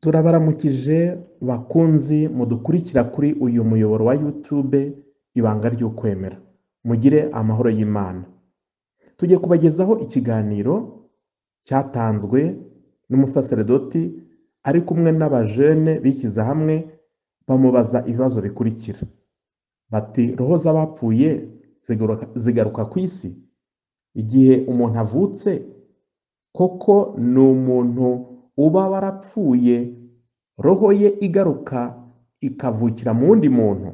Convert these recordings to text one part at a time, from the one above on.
turabaramukije bakunzi mudukurikira kuri uyu muyoboro wa YouTube ibanga ry'ukwemera mugire amahoro y'Imana tujye kubagezaho ikiganiro cyatanzwe n'umusaseredoti ari kumwe n'abajene bishyize hamwe bamubaza ibibazo bikurikira bati roho z'abapfuye zigaruka ku isi igihe umuntu avutse koko ni umuntu uba warapfuye roho ye igaruka ikavukira mu wundi muntu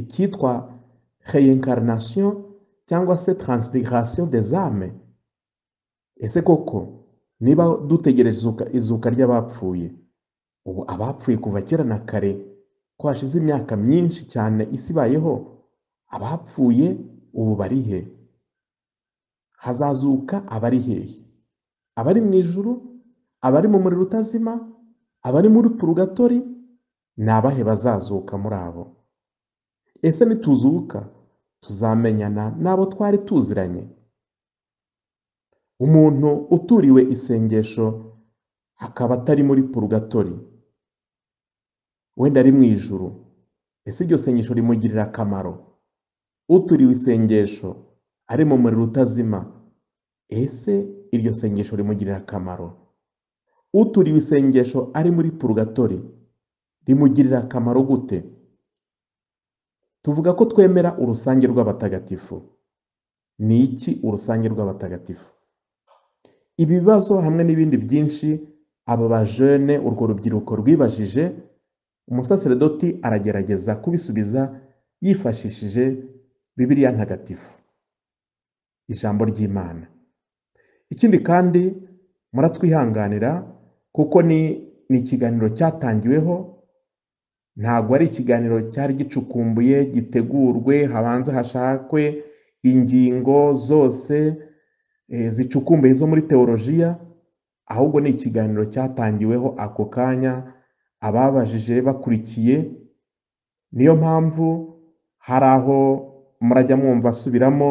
icyitwa reincarnation cyangwa se transpiration des âmes ese koko niba dutegereje izuka ry'abapfuye ubu abapfuye kuva kera na kare ko hashize imyaka myinshi cyane isi ibayeho abapfuye ubu bari he hazazuka abari hehe abari mu ijuru abari mu muriro utazima abari muri purugatori ni abahe bazazuka muri abo ese nituzuka tuzamenyana n'abo twari tuziranye Umuntu uturiwe isengesho akaba atari muri purugatori, wenda ari mu ijuru, ese iryo sengesho rimugirira akamaro? Uturiwe isengesho ari mu muriro utazima, ese iryo sengesho rimugirira akamaro? Uturiwe isengesho ari muri purugatori, rimugirira akamaro gute? Tuvuga ko twemera urusange rw'abatagatifu. Ni iki urusange rw'abatagatifu? ibibazo hamwe n'ibindi byinshi aba bajene urwo rubyiruko rwibajije umusaseredoti aragerageza kubisubiza yifashishije bibiliya ntagatifu ijambo ry'imana ikindi kandi muratwihanganira kuko ni ni ikiganiro cyatangiweho ntabwo ari ikiganiro cyari gicukumbuye gitegurwe habanza hashakwe ingingo zose Eh, zicukumbuye zo muri tewolojiya ahubwo ni ikiganiro cyatangiweho ako kanya ababajije bakurikiye niyo mpamvu hari aho murajya mwumva asubiramo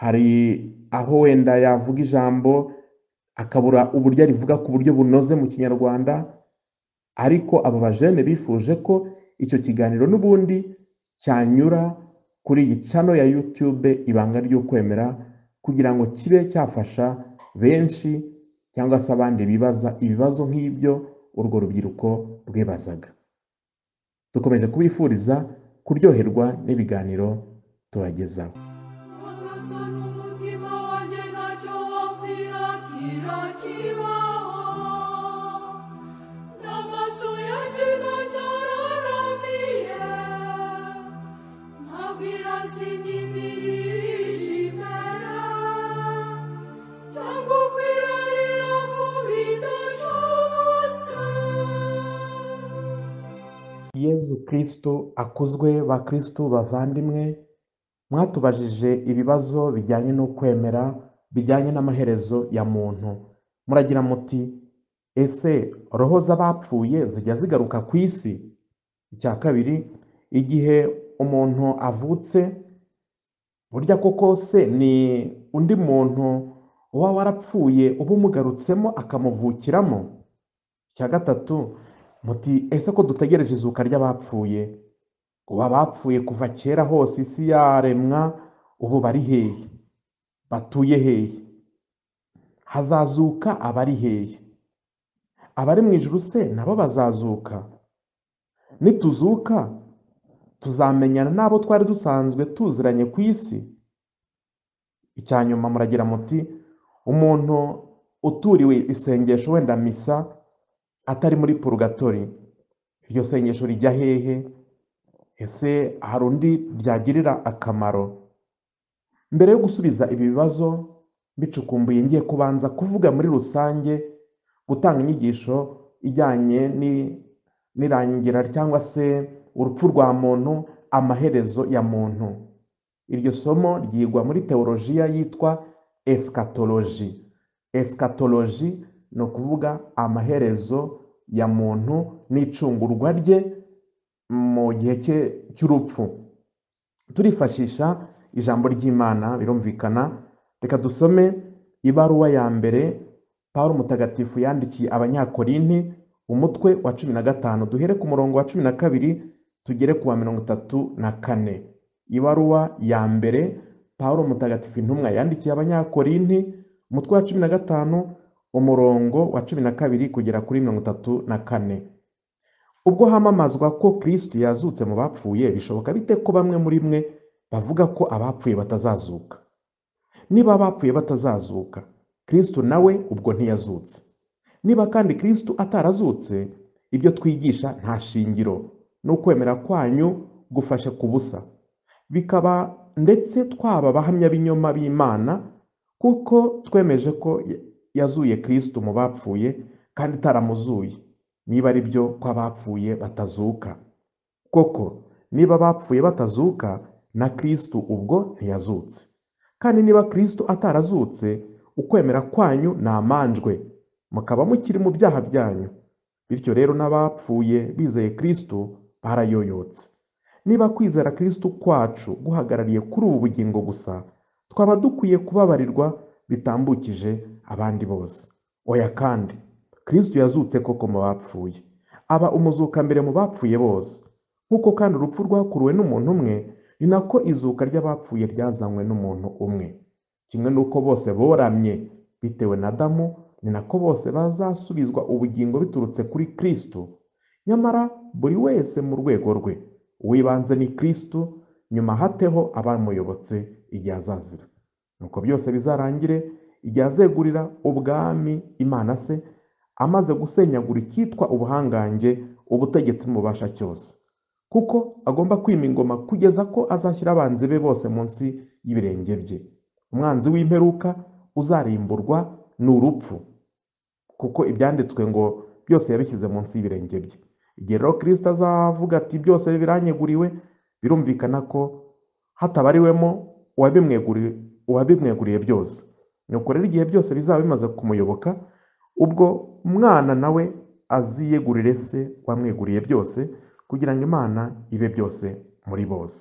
hari aho wenda yavuga ijambo akabura uburyo arivuga ku buryo bunoze mu kinyarwanda ariko aba bajene bifuje ko icyo kiganiro n'ubundi cyanyura kuri iyi cano ya yutube ibanga ry'ukwemera kugira ngo kibe cyafasha benshi cyangwa se abandi bibaza ibibazo nk'ibyo urwo rubyiruko rwibazaga dukomeje kubifuriza kuryoherwa n'ibiganiro tubagezaho Yezu Kristo akuzwe bakristu bavandimwe, mwatubajije ibibazo bijyanye no kwemera, bijyanye n'amaherezo ya muntu. Muragira muti ese roho z'abapfuye zijya zigaruka ku isi? Icya kabiri, igihe umuntu avutse, burya koko se ni undi muntu uba warapfuye uba umugarutsemo akamuvukiramo? Icya gatatu muti ese ko dutegereje izuka ry'abapfuye kuba bapfuye kuva kera hose isi yaremwa ubu bari hehe batuye hehe hazazuka abari hehe abari mu ijuru se nabo bazazuka nituzuka tuzamenyana n'abo twari dusanzwe tuziranye ku isi icya nyuma muragira muti umuntu uturiwe isengesho wenda misa atari muri purugatori iryo sengesho rijya hehe ese hari undi ryagirira akamaro mbere yo gusubiza ibi bibazo bicukumbuye ngiye kubanza kuvuga muri rusange gutanga inyigisho ijyanye n'irangira cyangwa se urupfu rwa muntu amaherezo ya muntu iryo somo ryigwa muri teolojiya yitwa esikatoloji esikatoloji ni ukuvuga amaherezo ya muntu n'icungurwa rye mu gihe cye cy'urupfu turifashisha ijambo ry'imana birumvikana reka dusome ibaruwa ya mbere paul mutagatifu yandikiye abanyakorinti umutwe wa cumi na gatanu duhere ku murongo wa cumi na kabiri tugere ku wa mirongo itatu na kane ibaruwa ya mbere paul mutagatifu intumwa yandikiye abanyakorinti umutwe wa cumi na gatanu umurongo wa cumi na kabiri kugera kuri mirongo itatu na kane ubwo hamamazwa ko kirisiti yazutse mu bapfuye bishoboka bite ko bamwe muri mwe bavuga ko abapfuye batazazuka niba bapfuye batazazuka kirisiti nawe ubwo ntiyazutse niba kandi kirisiti atarazutse ibyo twigisha nta shingiro ni ukwemera kwanyu gufashe ku busa bikaba ndetse twaba abahamya b'inyoma b'imana kuko twemeje ko yazuye Kristo mu bapfuye kandi itaramuzuye, niba ari byo ko abapfuye batazuka. Koko niba bapfuye batazuka na Kristo ubwo ntiyazutse. Kandi niba Kristo atarazutse, ukwemera kwanyu ni amanjwe, mukaba mukiri mu byaha byanyu. Bityo rero n'abapfuye bizeye Kristo barayoyotse. Niba kwizera Kristo kwacu guhagarariye kuri ubu bugingo gusa, twaba dukwiye kubabarirwa bitambukije abandi bose oya kandi kirisito yazutse koko mu bapfuye aba umuzuka mbere mu bapfuye bose nk'uko kandi urupfu rwakuruwe n'umuntu umwe ni nako izuka ry'abapfuye ryazanywe n'umuntu umwe kimwe n'uko bose boramye bitewe na damu ni nako bose bazasubizwa ubugingo biturutse kuri kirisito nyamara buri wese mu rwego rwe uwibanze ni kirisito nyuma hateho abamuyobotse igihe azazira nuko byose bizarangire azegurira ubwami imana se amaze gusenyagura icyitwa ubuhangange ubutegetsi mubasha cyose kuko agomba kwima ingoma kugeza ko azashyira abanzi be bose munsi y'ibirenge bye umwanzi w'imperuka uzarimburwa ni urupfu kuko ibyanditswe ngo byose yabishyize munsi y'ibirenge bye igihe rero kirisita azavuga ati byose biranyeguriwe birumvikana ko hatabariwemo uwabimweguriye byose Nuko rero igihe byose bizaba bimaze kumuyoboka, ubwo umwana nawe aziyegurire se wamweguriye byose, kugira ngo Imana ibe byose muri bose.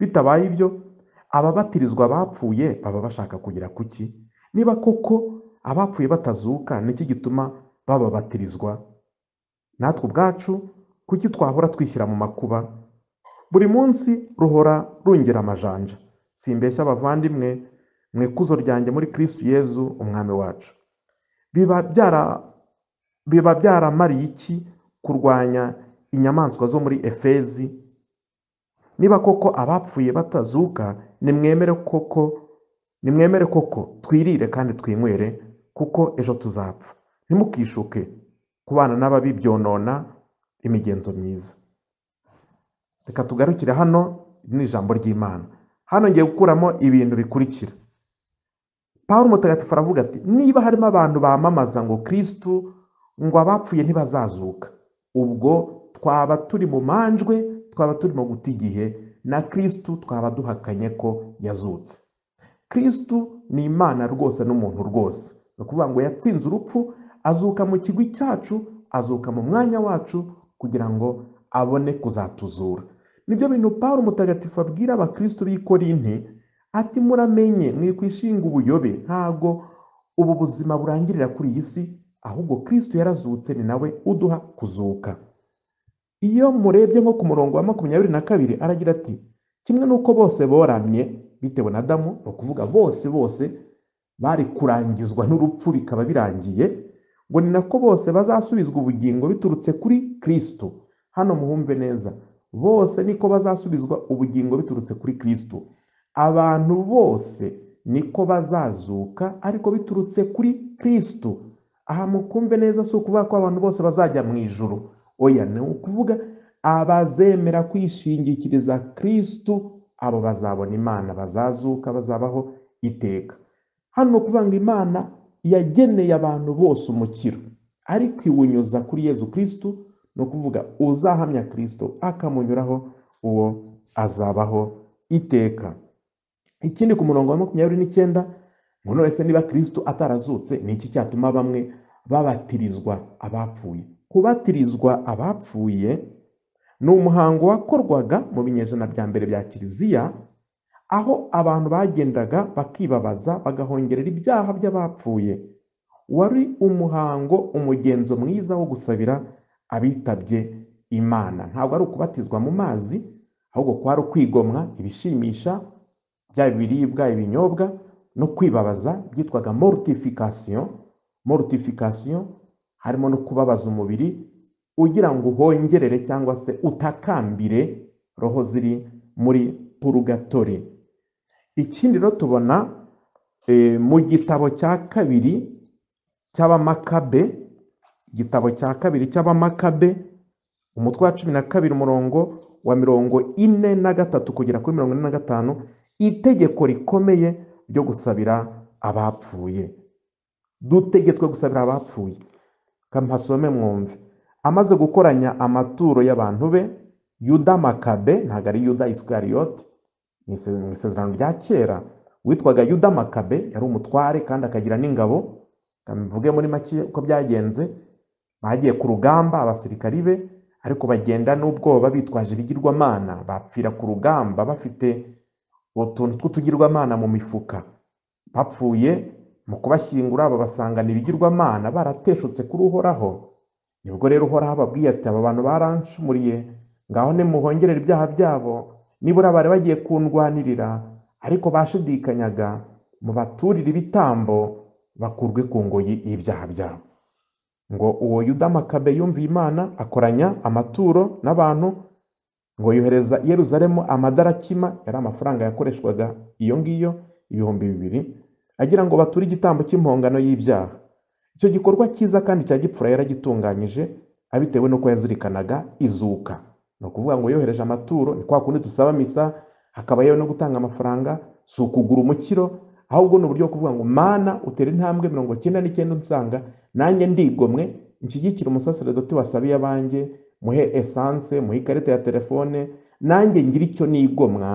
Bitabaye ibyo, ababatirizwa bapfuye baba bashaka kugera kuki Niba koko abapfuye batazuka, ni iki gituma bababatirizwa? Natwe ubwacu kuki twahora twishyira mu makuba? Buri munsi ruhora rungera amajanja. Simbeshya abavandimwe mu ikuzo ryanjye muri Kristo Yezu umwami wacu biba byaramariye iki kurwanya inyamaswa zo muri efezi niba koko abapfuye batazuka nimwemere koko nimwemere koko twirire kandi twinywere kuko ejo tuzapfa ntimukishuke kubana n'ababi byonona imigenzo myiza reka tugarukire hano ni ijambo ry'imana hano ngiye gukuramo ibintu bikurikira Pawulo mutagatifu aravuga ati niba harimo abantu bamamaza ngo kirisitu ngo abapfuye ntibazazuka ubwo twaba turi mu manjwe twaba turimo guta igihe na kirisitu twaba duhakanye ko yazutse kirisitu ni imana rwose n'umuntu rwose ni ukuvuga ngo yatsinze urupfu azuka mu kigwi cyacu azuka mu mwanya wacu kugira ngo abone kuzatuzura nibyo bintu Paul mutagatifu abwira abakirisitu b'i Korinte ati muramenye mwiri kwishinga ubuyobe ntago ubu buzima burangirira kuri iyi si ahubwo kristo yarazutse ni nawe uduha kuzuka iyo murebye nko ku murongo wa makumyabiri na kabiri aragira ati kimwe n'uko bose boramye bitewe na damu ni ukuvuga bose bose bari kurangizwa n'urupfu bikaba birangiye ngo ni nako bose bazasubizwa ubugingo biturutse kuri kristo hano muhumve neza bose niko bazasubizwa ubugingo biturutse kuri kristo abantu bose niko bazazuka ariko biturutse kuri Kristo aha mukumve neza si ukuvuga ko abantu bose bazajya mu ijuru oya ni ukuvuga abazemera kwishingikiriza Kristo abo bazabona imana bazazuka bazabaho iteka hano ni ukuvuga ngo imana yageneye abantu bose umukiro ariko iwunyuza kuri yezu kirisitu ni ukuvuga uzahamya kirisitu akamunyuraho uwo azabaho iteka ikindi ku murongo wa makumyabiri n'icyenda ngo nonese niba kirisito atarazutse ni iki cyatuma bamwe babatirizwa abapfuye kubatirizwa abapfuye ni umuhango wakorwaga mu binyejana bya mbere bya kiliziya aho abantu bagendaga bakibabaza bagahongerera ibyaha by'abapfuye wari umuhango umugenzo mwiza wo gusabira abitabye imana ntabwo ari ukubatizwa mu mazi ahubwo kwari ukwigomwa ibishimisha byaba ibiribwa ibinyobwa no kwibabaza byitwaga mortification mortification harimo no kubabaza umubiri ugira ngo uhongerere cyangwa se utakambire roho ziri muri purugatori ikindi rero tubona eh, mu gitabo cya kabiri cy'abamakabe igitabo cya kabiri cy'abamakabe umutwe wa cumi na kabiri umurongo wa mirongo ine na gatatu kugera kuri mirongo ine na gatanu itegeko rikomeye ryo gusabira abapfuye dutegetswe gusabira abapfuye kampasome mwumve amaze gukoranya amaturo y'abantu be yuda makabe ntabwo ari yuda isikariyoti mu isezerano rya kera witwaga yuda makabe yari umutware kandi akagira n'ingabo mvuge muri make uko byagenze bagiye ku rugamba abasirikari be ariko bagenda n'ubwoba bitwaje ibigirwamana bapfira ku rugamba bafite utuntu tw'utugirwamana mu mifuka bapfuye mu kubashyingura babasangana ibigirwamana barateshutse kuri uhoraho nibwo rero uhoraho ababwiye ati aba bantu barancumuriye ngaho nimuhongerere ibyaha byabo nibura bari bagiye kundwanirira ariko bashidikanyaga mu mubaturire ibitambo bakurwe ku ngoyi y'ibyaha byabo ngo uwo yudamakabe yumviye imana akoranya amaturo n'abantu ngo yohereza i yeruzalemu amadarakima yari amafaranga yakoreshwaga iyo ngiyo ibihumbi bibiri agira ngo bature igitambo cy'impongano y'ibyaha icyo gikorwa cyiza kandi cya gipfura yaragitunganyije abitewe n'uko yazirikanaga izuka ni ukuvuga ngo yohereje amaturo ni kwa kundi dusaba misa hakaba yewe no gutanga amafaranga si ukugura umukiro ahubwo ni uburyo bwo kuvuga ngo mana utera intambwe mirongo icyenda n'icyenda nsanga nanjye ndigomwe nshyigikira umusaseredoti wasabiye abanjye muhe esanse muhe ikarita ya telefone nanjye ngire icyo nigomwa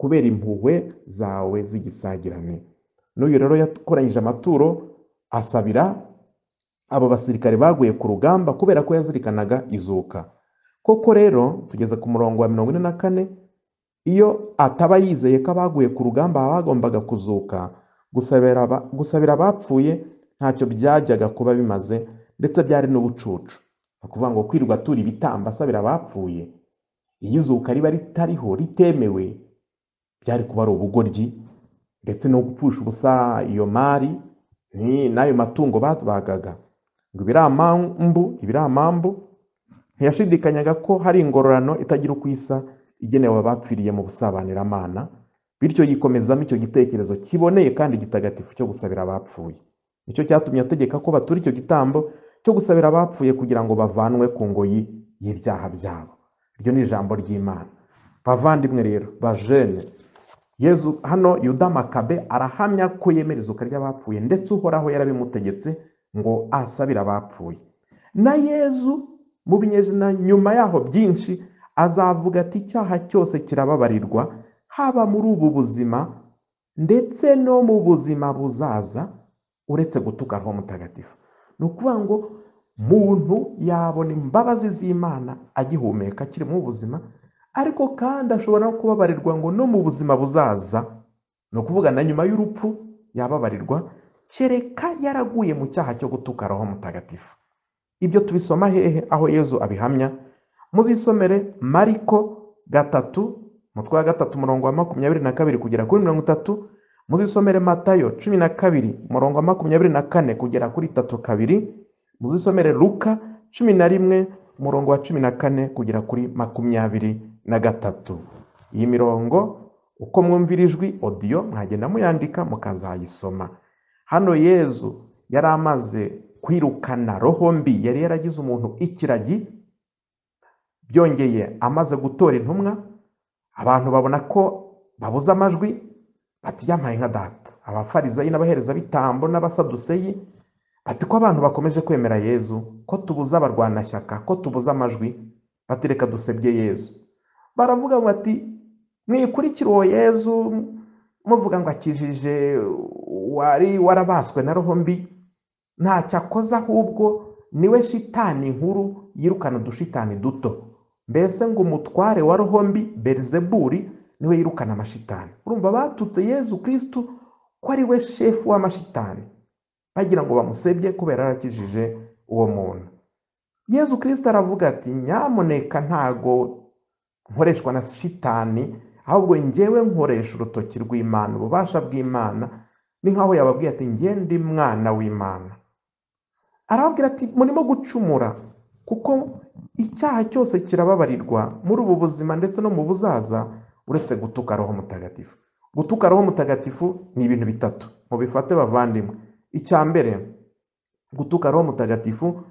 kubera impuhwe zawe z'igisagirane n'uyu rero yakoranyije amaturo asabira abo basirikare baguye ku rugamba kubera ko yazirikanaga izuka koko rero tugeze ku murongo wa mirongo ine na kane iyo ataba yizeye ko abaguye ku rugamba bagombaga kuzuka gusabira abapfuye ntacyo byajyaga kuba bimaze ndetse byari n'ubucucu ni ukuvuga ngo kwirirwa turi ibitambo asabira abapfuye iyo izuka riba ritariho ritemewe byari kuba ari ubugoryi ndetse no gupfusha ubusa iyo mari n'ayo matungo babagaga ngo ibiramambu ibiramambu ntiyashidikanyaga ko hari ingororano itagira uko isa igenewe abapfiriye mu busabaniramana bityo yikomezamo icyo gitekerezo kiboneye kandi gitagatifu cyo gusabira abapfuye nicyo cyatumye ategeka ko batura icyo gitambo cyo gusabira abapfuye kugira ngo bavanwe ku ngoyi y'ibyaha byabo iryo ni ijambo ry'imana bavandimwe rero bajene yezu hano yuda makabe arahamya ko yemera izuka ry'abapfuye ndetse uhoraho yarabimutegetse ngo asabire abapfuye na yezu mu binyejana nyuma yaho byinshi azavuga ati icyaha cyose kirababarirwa haba muri ubu buzima ndetse no mu buzima buzaza uretse gutuka mutagatifu ni ukuvuga ngo muntu yabona imbabazi z'imana agihumeka mu ubuzima ariko kandi ashobora no kubabarirwa ngo no mu buzima buzaza ni ukuvuga na nyuma y'urupfu yababarirwa kereka yaraguye mu cyaha cyo gutuka roho mutagatifu ibyo tubisoma hehe aho yezu abihamya muzisomere mariko gatatu mutwe wa gatatu umurongo wa makumyabiri na kabiri kugera kuri mirongo itatu muzisomere matayo cumi na kabiri umurongo wa makumyabiri na kane kugera kuri tatu kabiri muzisomere luka cumi na rimwe umurongo wa cumi na kane kugera kuri makumyabiri na gatatu iyi mirongo uko mwumvira ijwi odiyo mwagenda muyandika mukazayisoma hano yezu yari amaze kwirukana roho mbi yari yaragize umuntu ikiragi byongeye amaze gutora intumwa abantu babona ko babuze amajwi bati yampaye nka data abafarizayi n'abaherezabitambo n'abasaduseyi bati ko abantu bakomeje kwemera yezu ko tubuze abarwanashyaka ko tubuze amajwi batereka dusebye yezu baravuga bati mwikurikira uwo yezu muvuga ngo akijije wari warabaswe na roho mbi ntacyo akoze ahubwo niwe shitani nkuru yirukana udushitani duto mbese ngo umutware wa roho mbi berizeburi niwe yirukana amashitani urumva batutse yezu kirisitu ko ari we shefu w'amashitani bagira ngo bamusebye kubera arakijije uwo muntu yezu kirisitu aravuga ati nyamuneka ntago nkoreshwa na shitani ahubwo ngewe nkoresha urutoki rw'imana ububasha bw'imana ni nk'aho yababwiye ati ndi mwana w'imana arababwira ati murimo gucumura kuko icyaha cyose kirababarirwa muri ubu buzima ndetse no mu buzaza uretse gutuka roho mutagatifu gutuka roho mutagatifu ni ibintu bitatu mu bifate bavandimwe icya mbere gutuka roho mutagatifu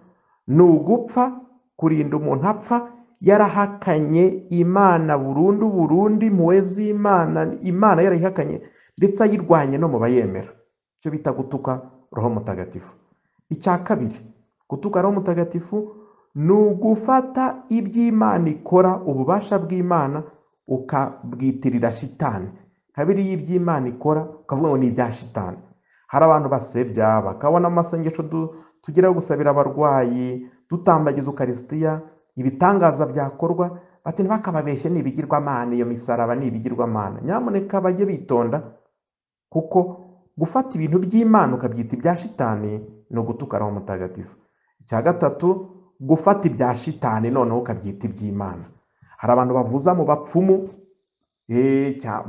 ni ugupfa kurinda umuntu apfa yarahakanye imana burundu burundu impuhwe z'imana imana yarayihakanye ndetse ayirwanye no mu bayemera icyo bita gutuka roho mutagatifu icya kabiri gutuka roho mutagatifu ni ugufata iby'imana ikora ububasha bw'imana ukabwitirira shitani nka y’iby’Imana ikora ukavuga ngo ni ibya shitani hari abantu basebya bakabona amasengesho tugira gusabira abarwayi dutambagiza ukarisitiya ibitangaza byakorwa bati ntibakababeshye ni ibigirwamana iyo misaraba ni ibigirwamana nyamuneka bajye bitonda kuko gufata ibintu by'imana ukabyita ibya shitani ni ugutukana uwo mutagatifu icya gatatu gufata ibya shitani noneho ukabyita iby'imana hari abantu bavuza mu bapfumu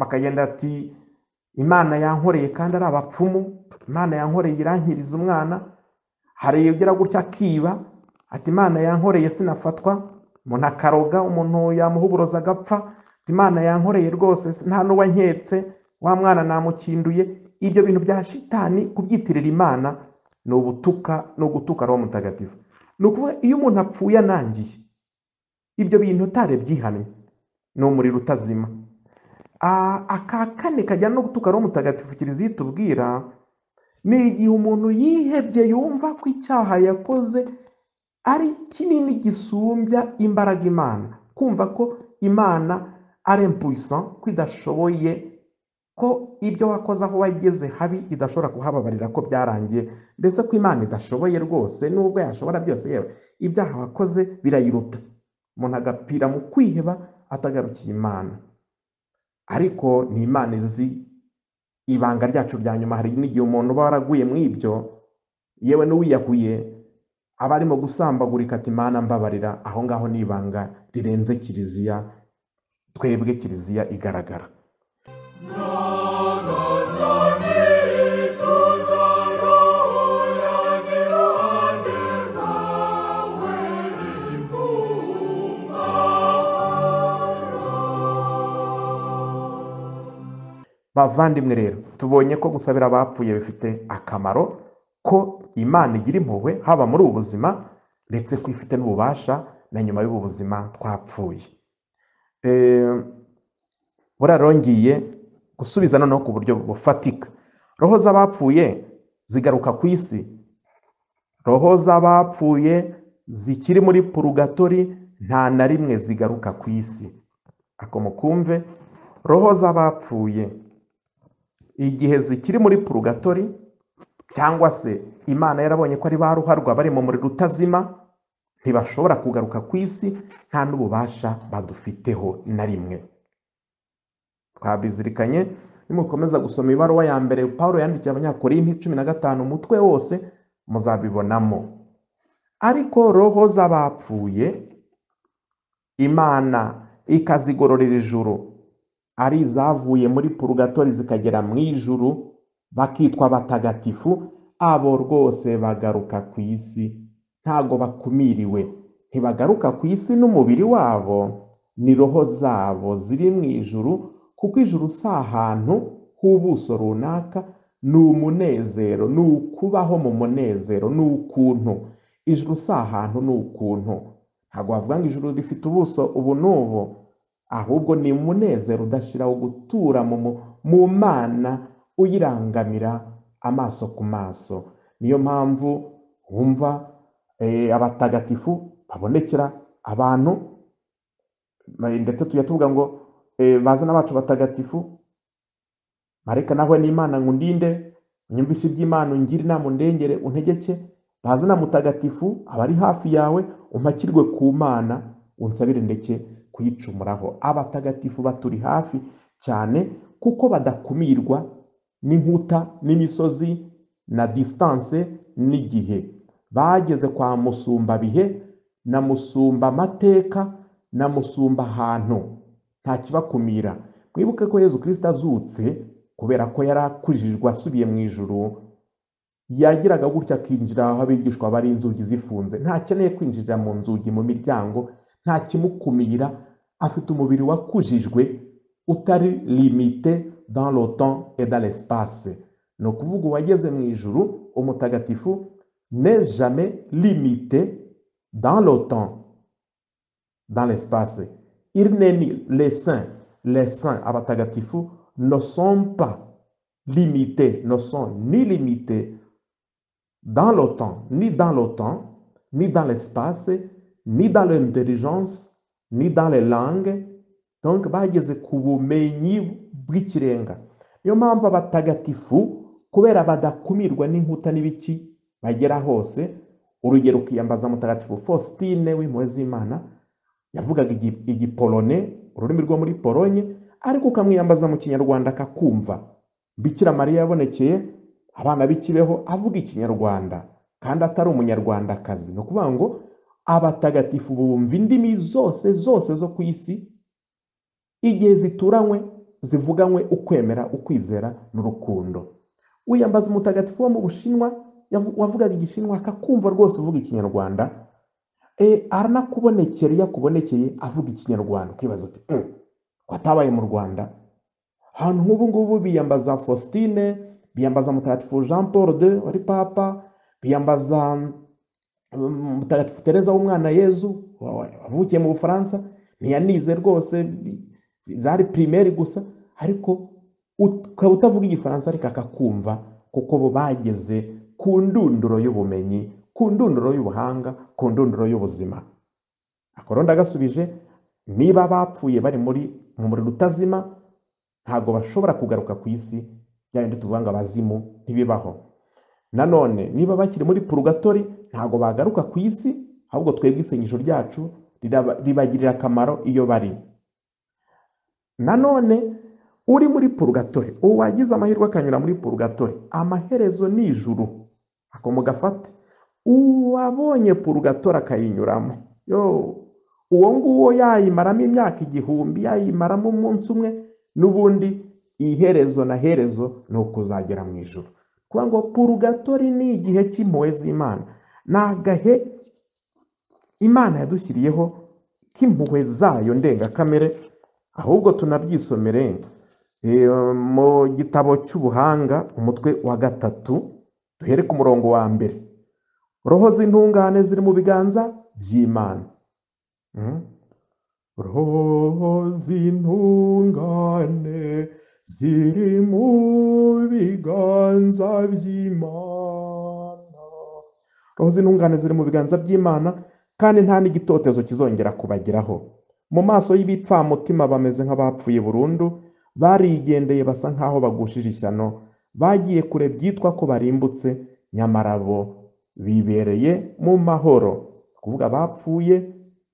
bakagenda ati imana yankoreye kandi ari abapfumu imana yankoreye irankiriza umwana hari ugera gutya akiba ati imana yankoreye sinafatwa umuntu akaroga umuntu yamuha uburozi agapfa imana yankoreye rwose nta n'uwanketse wa mwana namukinduye ibyo bintu bya shitani kubyitirira imana ni ubutuka no gutuka roho mutagatifu ni ukuvuga iyo umuntu apfuye anangiye ibyo bintu utarebyihanwe ni umuriro utazima aka kane kajyana no gutuka ari mutagatifu kiliziya itubwira ni igihe umuntu yihebye yumva ko icyaha yakoze ari kinini gisumbya imbaraga imana kumva ko imana ari impuyiso ko idashoboye ko ibyo wakoze aho wageze habi idashobora kuhababarira ko byarangiye mbese ko imana idashoboye rwose nubwo yashobora byose yewe ibyaha wakoze birayiruta umuntu agapfira mu kwiheba atagarukiye imana ariko ni imana izi ibanga ryacu rya nyuma hari n'igihe umuntu uba waraguye mu ibyo yewe n'uwiyahuye aba arimo gusambagurika ati imana mbabarira aho ngaho ni ibanga rirenze kiliziya twebwe kiliziya igaragara bavandimwe rero tubonye ko gusabira abapfuye bifite akamaro ko imana igira impuhwe haba muri ubu buzima ndetse ko ifite n'ububasha na nyuma y'ubu buzima twapfuye ehm, burarongeye gusubiza noneho ku buryo bufatika roho z'abapfuye zigaruka ku isi roho z'abapfuye zikiri muri purugatori nta na rimwe zigaruka ku isi ako mukumve roho z'abapfuye igihe zikiri muri purugatori cyangwa se imana yarabonye ko ari ba ruharwa bari mu muriro utazima ntibashobora kugaruka ku isi nta n'ububasha badufiteho na rimwe twabizirikanye nimukomeza gusoma ibaruwa ya mbere paul yandikiye abanyakorinti cumi na gatanu umutwe wose muzabibonamo ariko roho z'abapfuye imana ikazigororera ijuru ari izavuye muri purugatori zikagera mu ijuru, bakitwa abatagatifu, abo rwose bagaruka ku isi ntago bakumiriwe. Ntibagaruka ku isi n'umubiri wabo, ni roho zabo ziri mu ijuru, kuko ijuru si ahantu h'ubuso runaka, ni umunezero, ni ukubaho mu munezero, ni ukuntu. Ijuru si ahantu ni ukuntu. Ntago bavuga ngo ijuru rifite ubuso ubu n'ubu. ahubwo ni umunezero udashira wo gutura mu Mana uyirangamira amaso ku maso niyo mpamvu wumva eh, abatagatifu babonekera abantu eh, ndetse tujya tuvuga ngo eh, bazana bacu batagatifu mareka nawe n'imana ngo undinde unyumvishe iby'imana ungire inama undengere untegeke bazana mutagatifu abari hafi yawe umakirwe ku mana unsabire ndeke kuyicumuraho abatagatifu baturi hafi cyane kuko badakumirwa n'inkuta n'imisozi na disitanse n'igihe bageze kwa musumba bihe na musumba mateka na musumba ahantu nta kibakumira mwibuke ko yezu kirisita azutse kubera ko yari asubiye mu ijuru yagiraga gutya akinjira aho abigishwa bari inzugi zifunze ntakeneye kwinjirira mu nzugi mu miryango nta kimukumira afite umubiri wakujijwe utari limité dans le temps et dans l'espace vous voyez, wageze mu ijuru umutagatifu n'est jamais limité dans le temps dans l'espace il n'est ni les saints les saints abatagatifu ne sont pas limités ne sont ni limités dans le temps ni dans le temps ni dans l'espace ni dans l'intelligence ni dans les langues bageze ku bumenyi bw'ikirenga niyo mpamvu abatagatifu kubera badakumirwa n'inkuta n'ibiki bagera hose urugero ukiyambaza mutagatifu faustin w'impuhwe z'imana yavugaga igipolone ururimi rwo muri polonye ariko ukamwiyambaza mu kinyarwanda akakumva bikira mariya yabonekeye abana bikireho avuga ikinyarwanda kandi atari umunyarwandakazi ni ukuvuga ngo abatagatifu bumva indimi zose zose zo ku isi igihe zituranywe zivuganywe ukwemera ukwizera n'urukundo wiyambaza umutagatifu wo mu bushinwa wavugaga igishinwa akakumva rwose uvuga ikinyarwanda e, aranakubonekera iyo akubonekeye avuga ikinyarwanda ukibaza uti mm, watabaye mu rwanda ahantu nk'ubu ngubu biyambaza Faustine biyambaza mutagatifu jean paul de wari papa biyambaza mutagatifu tereza w'umwana yezu wavukiye mu bufaransa ntiyanize rwose zari pirimeri gusa ariko ukaba utavuga igifaransa ariko akakumva kuko bo bageze ku ndunduro y'ubumenyi ku ndunduro y'ubuhanga ku ndunduro y'ubuzima akorondo agasubije niba bapfuye bari muri mu muriro utazima ntabwo bashobora kugaruka ku isi bya tuvuga ngo abazimu ntibibaho nanone niba bakiri muri purugatori ntabwo bagaruka ku isi ahubwo twebwe isengesho ryacu ribagirira akamaro iyo bari nanone uri muri purugatore uwo wagize amahirwe akanyura muri purugatore amaherezo ni ijuru ako mugafate uwabonye purugatore akayinyuramo uwo nguwo yayimaramo imyaka igihumbi yayimaramo umunsi umwe n'ubundi iherezo na herezo ni ukuzagera mu ijuru kuvuga ngo purugatori ni igihe cy'impuhwe z'imana ni agahe imana yadushyiriyeho k'impuhwe zayo ndengakamere ahubwo tunabyisomere eh, mu gitabo cy'ubuhanga umutwe wa gatatu duhere ku murongo wa mbere roho z'intungane ziri mu biganza by'imana hmm? roho z'intungane ziri mu biganza by'imana roho z'intungane ziri mu biganza by'imana kandi nta n'igitotezo kizongera kubageraho mu maso y'ibipfamutima bameze nk'abapfuye burundu barigendeye basa nk'aho bagushije ishyano bagiye kure byitwa ko barimbutse nyamara bo bibereye mu mahoro kuvuga bapfuye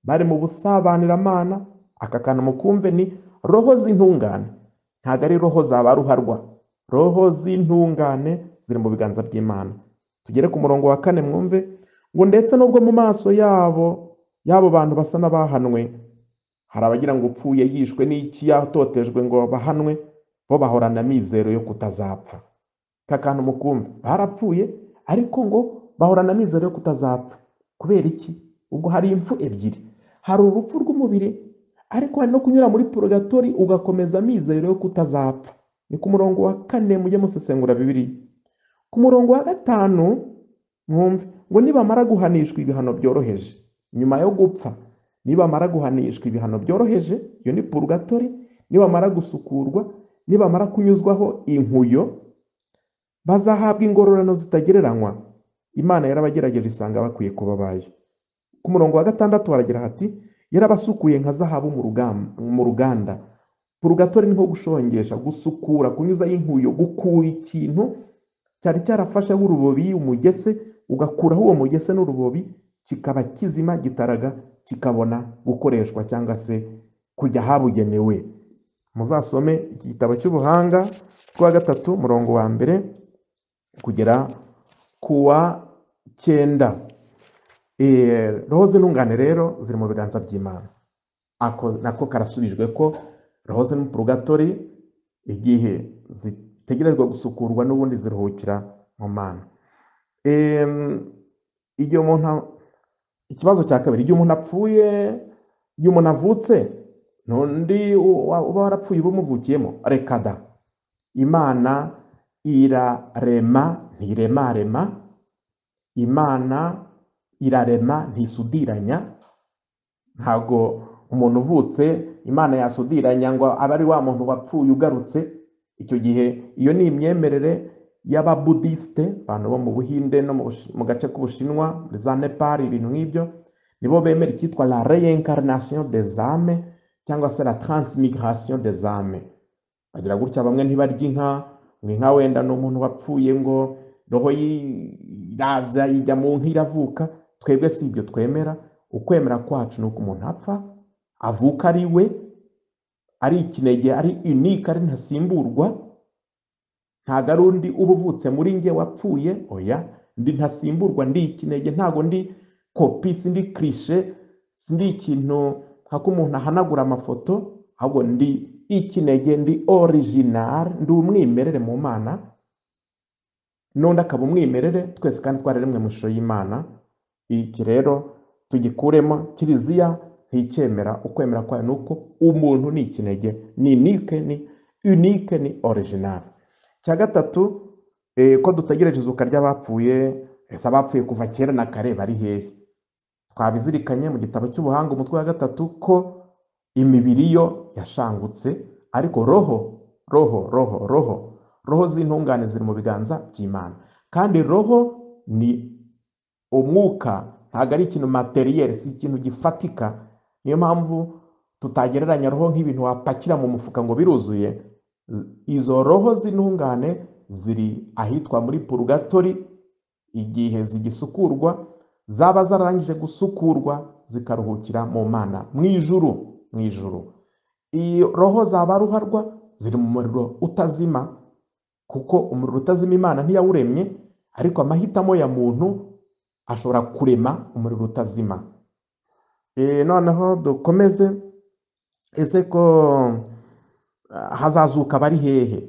bari mu busabaniramana aka kantu mukumve ni roho z'intungane ntabwo ari roho zabaruharwa roho z'intungane ziri mu biganza by'imana tugere ku murongo wa kane mwumve ngo ndetse n'ubwo mu maso yabo y'abo bantu basa n'abahanwe hari abagira ngo upfuye yishwe n'iki yatotejwe ngo bahanwe bo bahorana amizero yo kutazapfa aka kantu mukumve barapfuye ariko ngo bahorana amizero yo kutazapfa kubera iki ubwo hari impfu ebyiri hari urupfu rw'umubiri ariko hari no kunyura muri porogatori ugakomeza amizero yo kutazapfa ni ku murongo wa kane mujye musesengura bibiriya ku murongo wa gatanu mwumve ngo nibamara guhanishwa ibihano byoroheje nyuma yo gupfa nibamara guhanishwa ibihano byoroheje iyo ni purugatori nibamara gusukurwa nibamara kunyuzwaho inkuyo bazahabwa ingororano zitagereranywa imana yarabagerageje isanga bakwiye kuba bayo ku murongo wa gatandatu haragira hati yarabasukuye nka zahabu mu ruganda purugatori niho gushongesha gusukura kunyuzaho inkuyo gukura ikintu cyari cyarafasheho urubobi umugese ugakuraho uwo mugese n'urubobi kikaba kizima gitaraga kikabona gukoreshwa cyangwa se kujya ahabugenewe muzasome iki gitabo cy'ubuhanga twa gatatu murongo wa mbere kugera ku wa cyenda e, roho z'intungane rero ziri mu biganza by'imana ako nako karasubijwe ko roho z'impurugatori igihe zitegerejwe gusukurwa n'ubundi ziruhukira mu mana igihe umuntu ikibazo cya kabiri igihe umuntu apfuye igihe umuntu avutse n'undi uba warapfuye uba umuvukiyemo reka da imana irarema ntiremarema imana irarema ntisudiranya ntabwo umuntu uvutse imana yasudiranya ngo abe ari wa muntu wapfuye ugarutse icyo gihe iyo ni imyemerere y'ababudisite abantu bo mu buhinde no mu gace k'ubushinwa muri za nepal ibintu nk'ibyo nibo bemera icyitwa la reincarnation des cyangwa se la transmigration des âmes bagira gutya bamwe ntibarya inka ngo inka wenda ni umuntu wapfuye ngo roho iraza ijya mu nka iravuka twebwe si ibyo twemera ukwemera kwacu ni uko umuntu apfa avuka ari we ari ikinege ari unique ari ntasimburwa ntago ari undi uba uvutse muri nge wapfuye oya ndi ntasimburwa ndi ikinege ntago ndi kopi sindi kirishe sindi ikintu nk'uko umuntu ahanagura amafoto ahubwo ndi ikinege ndi orijinari ndi umwimerere mu mana n'undi akaba umwimerere twese kandi rimwe mu ishusho y'imana iki rero tugikuremo kiliziya nticyemera ukwemera kwayo ni uko umuntu ni ikinege ni unike ni unike ni orijinali cya gatatu eh, ko dutegereje izuka ry'abapfuye ese abapfuye kuva kera na kare bari hehe twabizirikanye mu gitabo cy'ubuhanga umutwe wa gatatu ko imibiri yo yashangutse ariko roho roho roho roho roho z'intungane ziri mu biganza by'imana kandi roho ni umwuka ntabwo ari ikintu materiyeri si ikintu gifatika niyo mpamvu tutagereranya roho nk'ibintu wapakira mu mufuka ngo biruzuye izo roho z'intungane ziri ahitwa muri purugatori igihe zigisukurwa zaba zararangije gusukurwa zikaruhukira mu mana mu ijuru mu ijuru iyo roho zaba ruharwa ziri mu muriro utazima kuko umuriro utazima imana ntiyawuremye ariko amahitamo ya muntu ashobora kurema umuriro utazima Eh, noneho dukomeze ese ko ah, hazazuka abari hehe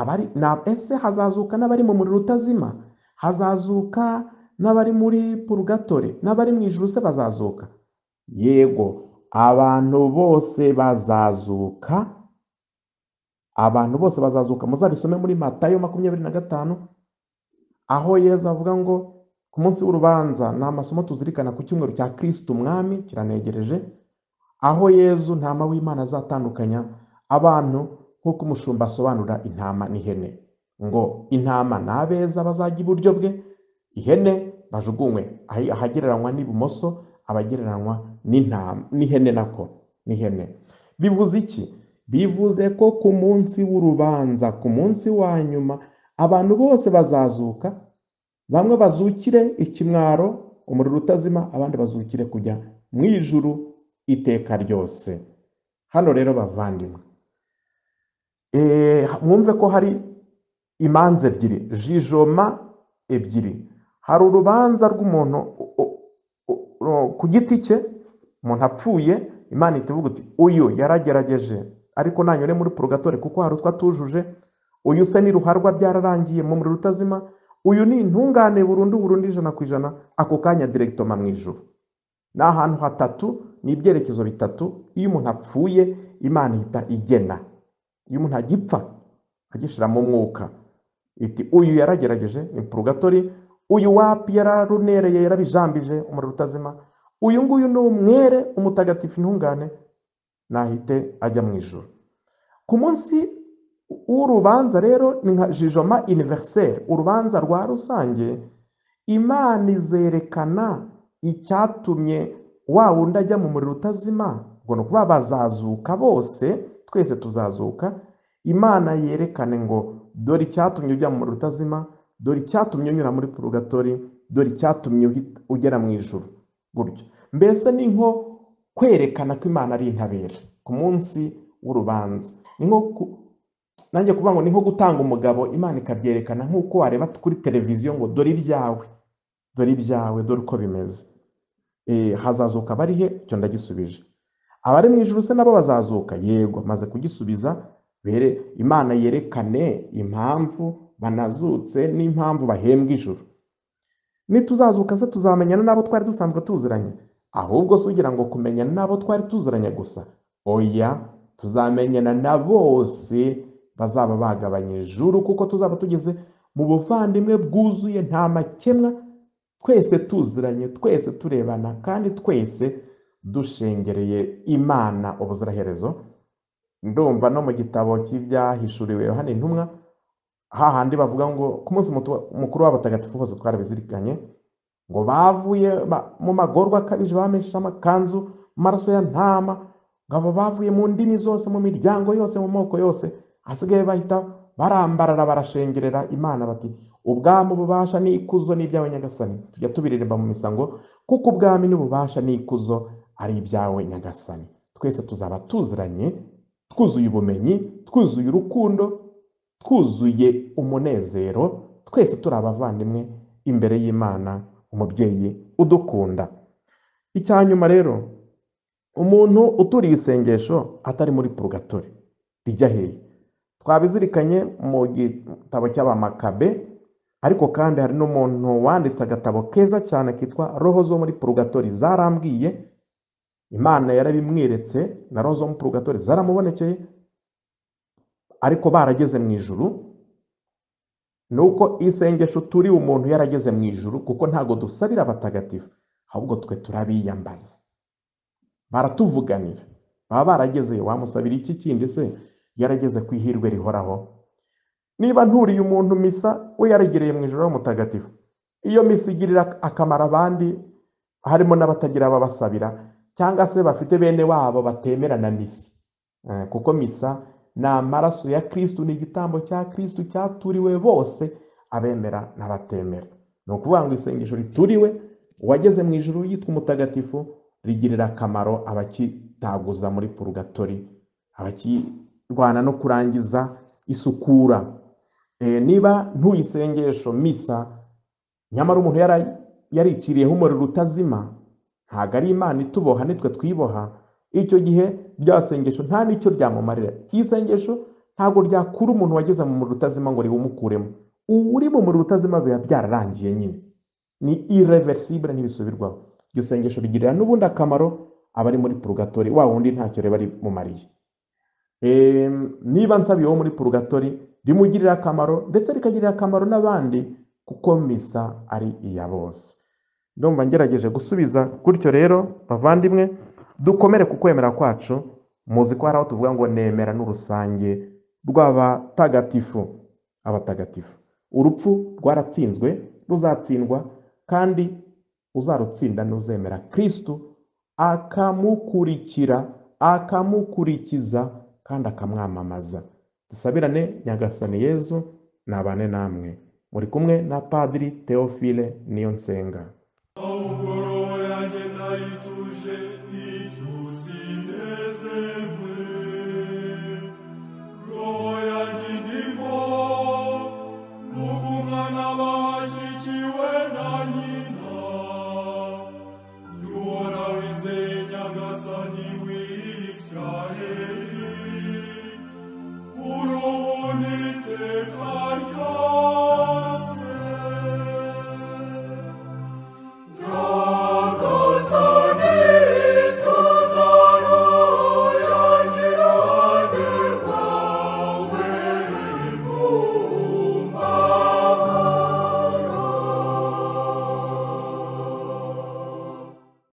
abari ese hazazuka n'abari mu muriro utazima hazazuka n'abari muri purugatore n'abari mu ijuru se bazazuka yego abantu bose bazazuka abantu bose bazazuka muzabisome muri matayo makumyabiri na gatanu aho yezu avuga ngo ku munsi w'urubanza ni amasomo tuzirikana ku cyumweru cya kirisiti umwami kiranegereje aho yezu ntama w'imana azatandukanya abantu nk'uko umushumba asobanura intama n'ihene ngo intama ni abeza bazajya iburyo bwe ihene bajugunywe ahagereranywa n'ibumoso abagereranywa n'ihene nako n'ihene bivuze iki bivuze ko ku munsi w'urubanza ku munsi wa nyuma abantu bose bazazuka bamwe bazukire ikimwaro umuriro utazima abandi bazukire kujya mu ijuru iteka ryose hano rero bavandimwe eh, mwumve ko hari imanza ebyiri jijoma ebyiri hari urubanza rw'umuntu ku giti cye umuntu apfuye imana itivuga uti uyu yaragerageje ariko nanyure muri purugatore kuko hari utwo atujuje uyu se n'iruharwa byararangiye mu muriro utazima uyu ni intungane burundu burundu ijana ku ijana ako kanya direkitoma mu ijuru ni ahantu hatatu ni ibyerekezo bitatu iyo umuntu apfuye imana ihita igena iyo umuntu agipfa agishyiramo umwuka iti uyu yaragerageje ni purugatori uyu wapi yararunereye yarabijambije umuriro utazima uyu nguyu ni umwere umutagatifu intungane nahite ajya mu ijoro ku munsi urubanza rero ni nka jijoma universelle urubanza rwa rusange imana izerekana icyatumye wa wundi ajya mu muriro utazima ngo ni ukuvuga bazazuka bose twese tuzazuka imana yerekane ngo dore icyatumye ujya mu muriro utazima dore icyatumye unyura muri purugatori dore icyatumye ugera mu ijoro gutyo mbese ni nko kwerekana ko imana ari intabera ku munsi w'urubanza ni nko nanjye kuvuga ngo ni nko gutanga umugabo Imana ikabyerekana nk'uko wareba kuri televiziyo ngo dore ibyawe dore ibyawe dore uko bimeze eh, hazazuka abari he icyo ndagisubije abari mu ijuru se nabo bazazuka yego maze kugisubiza bere imana yerekane impamvu banazutse n'impamvu bahembwa ijuru nituzazuka se tuzamenyana n'abo twari dusanzwe tuziranye ahubwo si ugira ngo kumenya n'abo twari tuziranye gusa oya tuzamenyana na bose bazaba bagabanye ijuru kuko tuzaba tugeze mu buvandimwe bwuzuye nta makemwa twese tuziranye twese turebana kandi twese dushengereye imana ubuziraherezo ndumva no mu gitabo cy'ibyahishuriwe hano intumwa hahandi bavuga ngo ku munsi mukuru w'abatagatifu bose twarabizirikanye ngo bavuye mu magorwa akabije bamesha amakanzu amaraso ya ntama ngo bavuye mu ndimi zose mu miryango yose mu moko yose hasigaye bahita barambarara barashengerera imana bati ubwami ububasha n'ikuzo ni ibyawe nyagasani tujya tubiririmba mu misango kuko ubwami n'ububasha n'ikuzo ari ibyawe nyagasani twese tuzaba tuziranye twuzuye ubumenyi twuzuye urukundo twuzuye umunezero twese turi abavandimwe imbere y'imana umubyeyi udukunda icya rero umuntu uturiye isengesho atari muri purugatori rijya hehe twabizirikanye mu gitabo cy'abamakabe ariko kandi hari n'umuntu wanditse agatabo keza cyane kitwa roho zo muri purugatori zarambwiye imana yarabimweretse na roho zo muri purugatori zaramubonekeye ariko barageze mu ijuru ni uko isengesho turi umuntu yarageze mu ijuru kuko ntabwo dusabira abatagatifu ahubwo twe turabiyambaza baratuvuganira baba baragezeyo wamusabira iki kindi se yarageze ku ihirwe rihoraho. Niba nturiye umuntu misa we yarigereye mu ijoro mutagatifu, iyo misa igirira akamaro abandi harimo n'abatagira ababasabira cyangwa se bafite bene wabo batemera na misa, eh, kuko misa ni amaraso ya kirisitu ni igitambo cya kirisitu cyaturiwe bose abemera n'abatemera. Ni ukuvuga ngo isengesho rituriwe uwageze mu ijoro yitwa umutagatifu rigirira akamaro abakitaguza muri purugatori rwana no kurangiza isukura eh, niba ntuyisengesho misa nyamara umuntu yariciriyeho umuriro utazima ntabwo ari imana ituboha nitwe twiboha icyo gihe bya nta n'icyo byamumarira isengesho ntabwo ryakura umuntu wageze mu muriro utazima ngo riwumukuremo uri mu muriro utazima biba byararangiye nyine ni irreversible ntibisubirwaho iryo sengesho n'ubundi akamaro abari muri purugatori wa wundi ntacyo riba rimumariye niba nsabiye wo muri purugatori rimugirira akamaro ndetse rikagirira akamaro n'abandi kuko misa ari iya bose ndumva ngerageje gusubiza gutyo rero bavandimwe dukomere ku kwemera kwacu muzi ko hari aho tuvuga ngo nemera n'urusange rw'abatagatifu abatagatifu urupfu rwaratsinzwe ruzatsindwa kandi uzarutsinda n'uzemera kirisitu akamukurikira akamukurikiza, kandi akamwamamaza dusabirane nyagasani yezu nabane namwe muri kumwe na padiri theophile niyonsenga